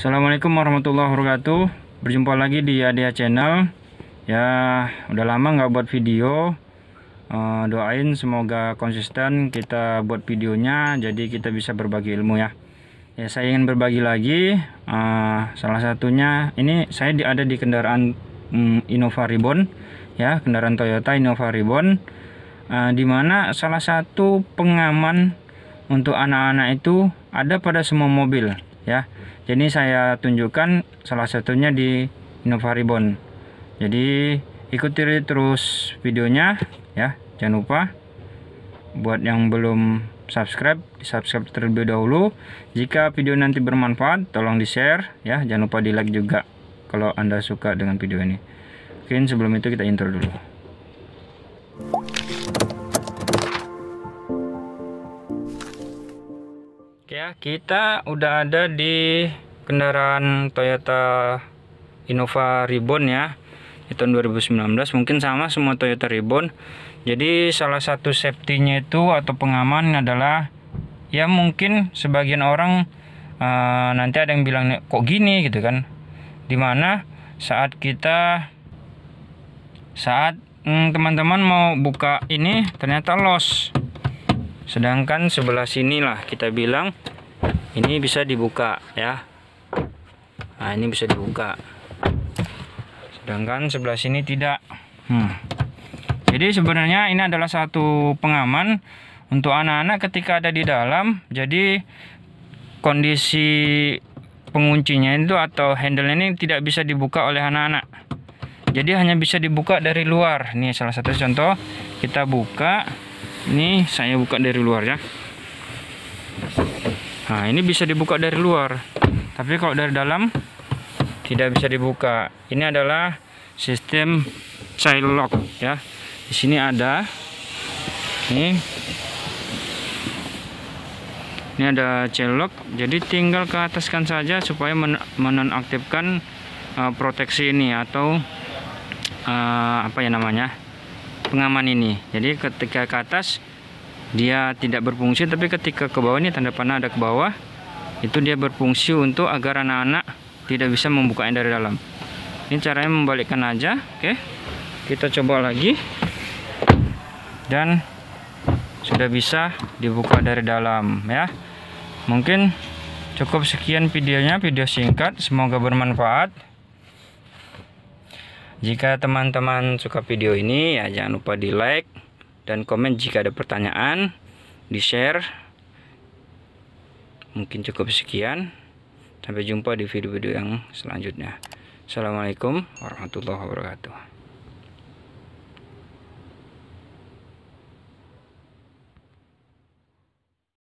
Assalamualaikum warahmatullahi wabarakatuh Berjumpa lagi di Adia channel Ya udah lama nggak buat video uh, Doain semoga konsisten kita buat videonya Jadi kita bisa berbagi ilmu ya Ya saya ingin berbagi lagi uh, Salah satunya Ini saya di, ada di kendaraan um, Innova Ribbon Ya kendaraan Toyota Innova Ribbon uh, eh, Dimana salah satu pengaman untuk anak-anak itu ada pada semua mobil ya. Jadi saya tunjukkan salah satunya di Innovaribon. Jadi ikuti terus videonya ya. Jangan lupa buat yang belum subscribe, di subscribe terlebih dahulu. Jika video nanti bermanfaat, tolong di-share ya. Jangan lupa di-like juga kalau Anda suka dengan video ini. Mungkin sebelum itu kita intro dulu. kita udah ada di kendaraan Toyota Innova Ribbon ya di tahun 2019 mungkin sama semua Toyota Ribbon jadi salah satu safety nya itu atau pengaman adalah ya mungkin sebagian orang uh, nanti ada yang bilang kok gini gitu kan dimana saat kita saat mm, teman-teman mm, mau buka ini ternyata los sedangkan sebelah sinilah kita bilang ini bisa dibuka ya nah ini bisa dibuka sedangkan sebelah sini tidak hmm. jadi sebenarnya ini adalah satu pengaman untuk anak-anak ketika ada di dalam jadi kondisi penguncinya itu atau handle ini tidak bisa dibuka oleh anak-anak jadi hanya bisa dibuka dari luar Ini salah satu contoh kita buka ini saya buka dari luar ya nah ini bisa dibuka dari luar tapi kalau dari dalam tidak bisa dibuka ini adalah sistem child lock ya di sini ada ini ini ada child lock jadi tinggal ke ataskan saja supaya men menonaktifkan uh, proteksi ini atau uh, apa ya namanya pengaman ini jadi ketika ke atas dia tidak berfungsi tapi ketika ke bawah ini tanda panah ada ke bawah itu dia berfungsi untuk agar anak-anak tidak bisa membukanya dari dalam ini caranya membalikkan aja oke kita coba lagi dan sudah bisa dibuka dari dalam ya mungkin cukup sekian videonya video singkat semoga bermanfaat jika teman-teman suka video ini ya jangan lupa di like dan komen jika ada pertanyaan di share mungkin cukup sekian sampai jumpa di video-video yang selanjutnya Assalamualaikum warahmatullahi wabarakatuh